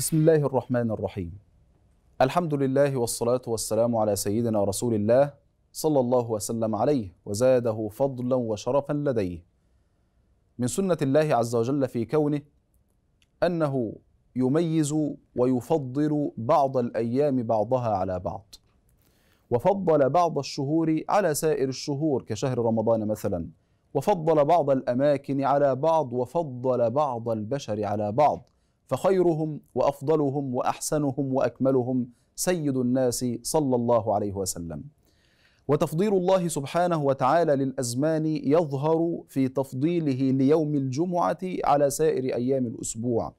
بسم الله الرحمن الرحيم الحمد لله والصلاة والسلام على سيدنا رسول الله صلى الله وسلم عليه وزاده فضلا وشرفا لديه من سنة الله عز وجل في كونه أنه يميز ويفضل بعض الأيام بعضها على بعض وفضل بعض الشهور على سائر الشهور كشهر رمضان مثلا وفضل بعض الأماكن على بعض وفضل بعض البشر على بعض فخيرهم وافضلهم واحسنهم واكملهم سيد الناس صلى الله عليه وسلم وتفضيل الله سبحانه وتعالى للازمان يظهر في تفضيله ليوم الجمعه على سائر ايام الاسبوع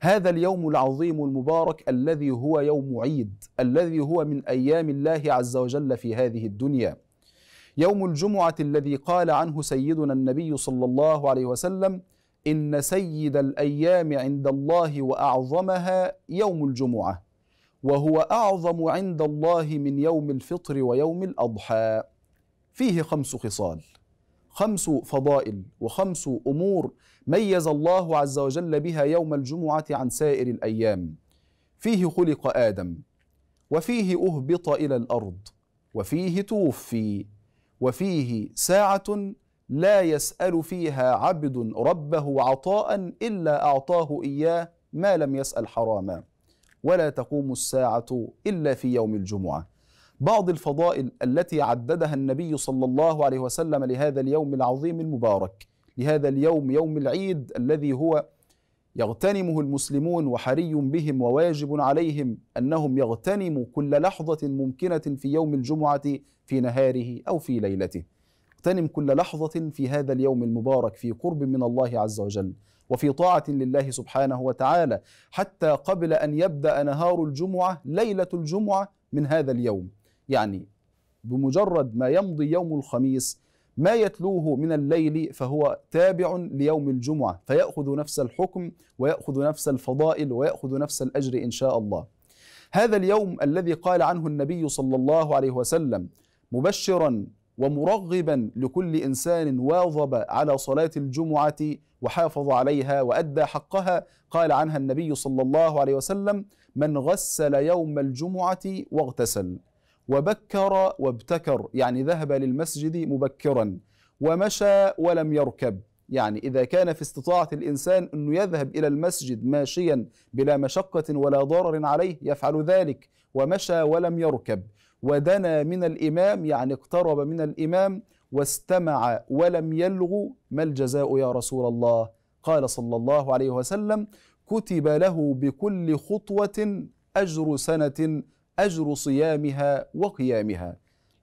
هذا اليوم العظيم المبارك الذي هو يوم عيد الذي هو من ايام الله عز وجل في هذه الدنيا يوم الجمعه الذي قال عنه سيدنا النبي صلى الله عليه وسلم إن سيد الأيام عند الله وأعظمها يوم الجمعة وهو أعظم عند الله من يوم الفطر ويوم الأضحى فيه خمس خصال خمس فضائل وخمس أمور ميز الله عز وجل بها يوم الجمعة عن سائر الأيام فيه خلق آدم وفيه أهبط إلى الأرض وفيه توفي وفيه ساعة لا يسأل فيها عبد ربه عطاء إلا أعطاه إياه ما لم يسأل حراما ولا تقوم الساعة إلا في يوم الجمعة بعض الفضائل التي عددها النبي صلى الله عليه وسلم لهذا اليوم العظيم المبارك لهذا اليوم يوم العيد الذي هو يغتنمه المسلمون وحري بهم وواجب عليهم انهم يغتنموا كل لحظه ممكنه في يوم الجمعه في نهاره او في ليلته اغتنم كل لحظة في هذا اليوم المبارك في قرب من الله عز وجل وفي طاعة لله سبحانه وتعالى حتى قبل أن يبدأ نهار الجمعة ليلة الجمعة من هذا اليوم يعني بمجرد ما يمضي يوم الخميس ما يتلوه من الليل فهو تابع ليوم الجمعة فيأخذ نفس الحكم ويأخذ نفس الفضائل ويأخذ نفس الأجر إن شاء الله هذا اليوم الذي قال عنه النبي صلى الله عليه وسلم مبشرا ومرغبا لكل انسان واظب على صلاه الجمعه وحافظ عليها وادى حقها قال عنها النبي صلى الله عليه وسلم من غسل يوم الجمعه واغتسل وبكر وابتكر يعني ذهب للمسجد مبكرا ومشى ولم يركب يعني إذا كان في استطاعة الإنسان أنه يذهب إلى المسجد ماشيا بلا مشقة ولا ضرر عليه يفعل ذلك ومشى ولم يركب ودنا من الإمام يعني اقترب من الإمام واستمع ولم يلغو ما الجزاء يا رسول الله قال صلى الله عليه وسلم كتب له بكل خطوة أجر سنة أجر صيامها وقيامها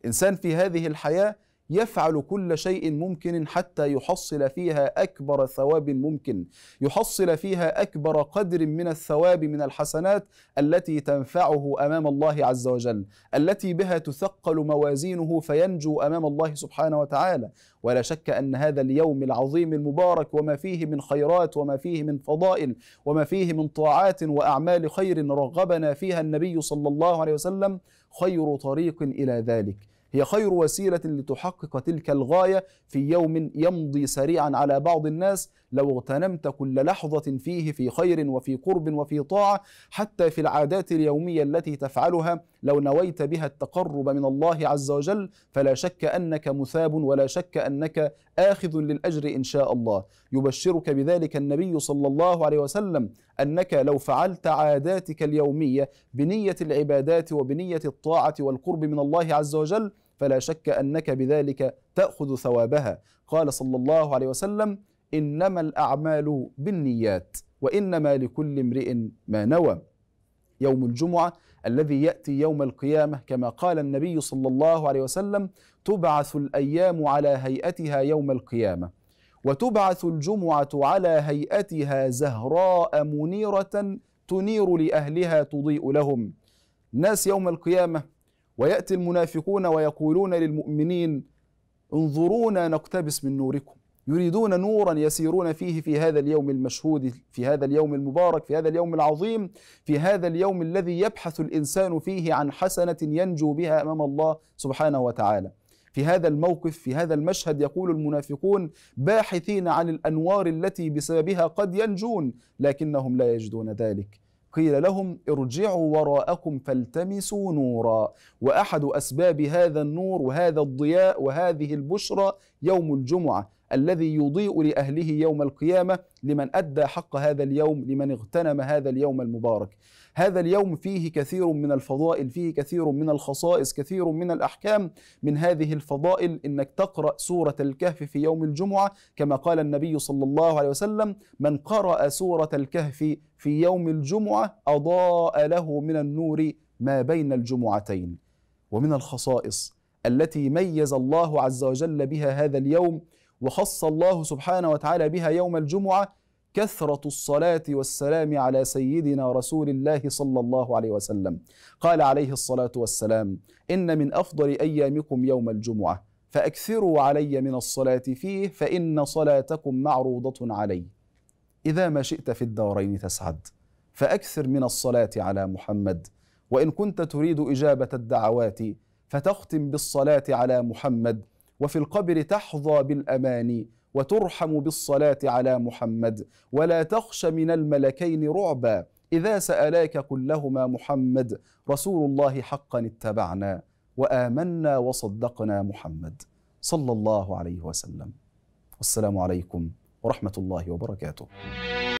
الإنسان في هذه الحياة يفعل كل شيء ممكن حتى يحصل فيها اكبر ثواب ممكن يحصل فيها اكبر قدر من الثواب من الحسنات التي تنفعه امام الله عز وجل التي بها تثقل موازينه فينجو امام الله سبحانه وتعالى ولا شك ان هذا اليوم العظيم المبارك وما فيه من خيرات وما فيه من فضائل وما فيه من طاعات واعمال خير رغبنا فيها النبي صلى الله عليه وسلم خير طريق الى ذلك هي خير وسيلة لتحقق تلك الغاية في يوم يمضي سريعا على بعض الناس لو اغتنمت كل لحظة فيه في خير وفي قرب وفي طاعة حتى في العادات اليومية التي تفعلها لو نويت بها التقرب من الله عز وجل فلا شك أنك مثاب ولا شك أنك آخذ للأجر إن شاء الله يبشرك بذلك النبي صلى الله عليه وسلم أنك لو فعلت عاداتك اليومية بنية العبادات وبنية الطاعة والقرب من الله عز وجل فلا شك أنك بذلك تأخذ ثوابها قال صلى الله عليه وسلم إنما الأعمال بالنيات وإنما لكل امرئ ما نوى يوم الجمعة الذي يأتي يوم القيامة كما قال النبي صلى الله عليه وسلم تبعث الأيام على هيئتها يوم القيامة وتبعث الجمعة على هيئتها زهراء منيرة تنير لأهلها تضيء لهم ناس يوم القيامة ويأتي المنافقون ويقولون للمؤمنين انظرونا نقتبس من نوركم يريدون نورا يسيرون فيه في هذا اليوم المشهود في هذا اليوم المبارك في هذا اليوم العظيم في هذا اليوم الذي يبحث الانسان فيه عن حسنه ينجو بها امام الله سبحانه وتعالى في هذا الموقف في هذا المشهد يقول المنافقون باحثين عن الانوار التي بسببها قد ينجون لكنهم لا يجدون ذلك قيل لهم ارجعوا وراءكم فالتمسوا نورا واحد اسباب هذا النور وهذا الضياء وهذه البشرى يوم الجمعه الذي يضيء لأهله يوم القيامة لمن أدى حق هذا اليوم لمن اغتنم هذا اليوم المبارك هذا اليوم فيه كثير من الفضائل فيه كثير من الخصائص كثير من الأحكام من هذه الفضائل إنك تقرأ سورة الكهف في يوم الجمعة كما قال النبي صلى الله عليه وسلم من قرأ سورة الكهف في يوم الجمعة أضاء له من النور ما بين الجمعتين ومن الخصائص التي ميز الله عز وجل بها هذا اليوم وخص الله سبحانه وتعالى بها يوم الجمعة كثرة الصلاة والسلام على سيدنا رسول الله صلى الله عليه وسلم قال عليه الصلاة والسلام إن من أفضل أيامكم يوم الجمعة فأكثروا علي من الصلاة فيه فإن صلاتكم معروضة علي إذا ما شئت في الدارين تسعد فأكثر من الصلاة على محمد وإن كنت تريد إجابة الدعوات فتختم بالصلاة على محمد وفي القبر تحظى بالأماني وترحم بالصلاة على محمد ولا تخش من الملكين رعبا إذا سألاك قل لهما محمد رسول الله حقا اتبعنا وآمنا وصدقنا محمد صلى الله عليه وسلم والسلام عليكم ورحمة الله وبركاته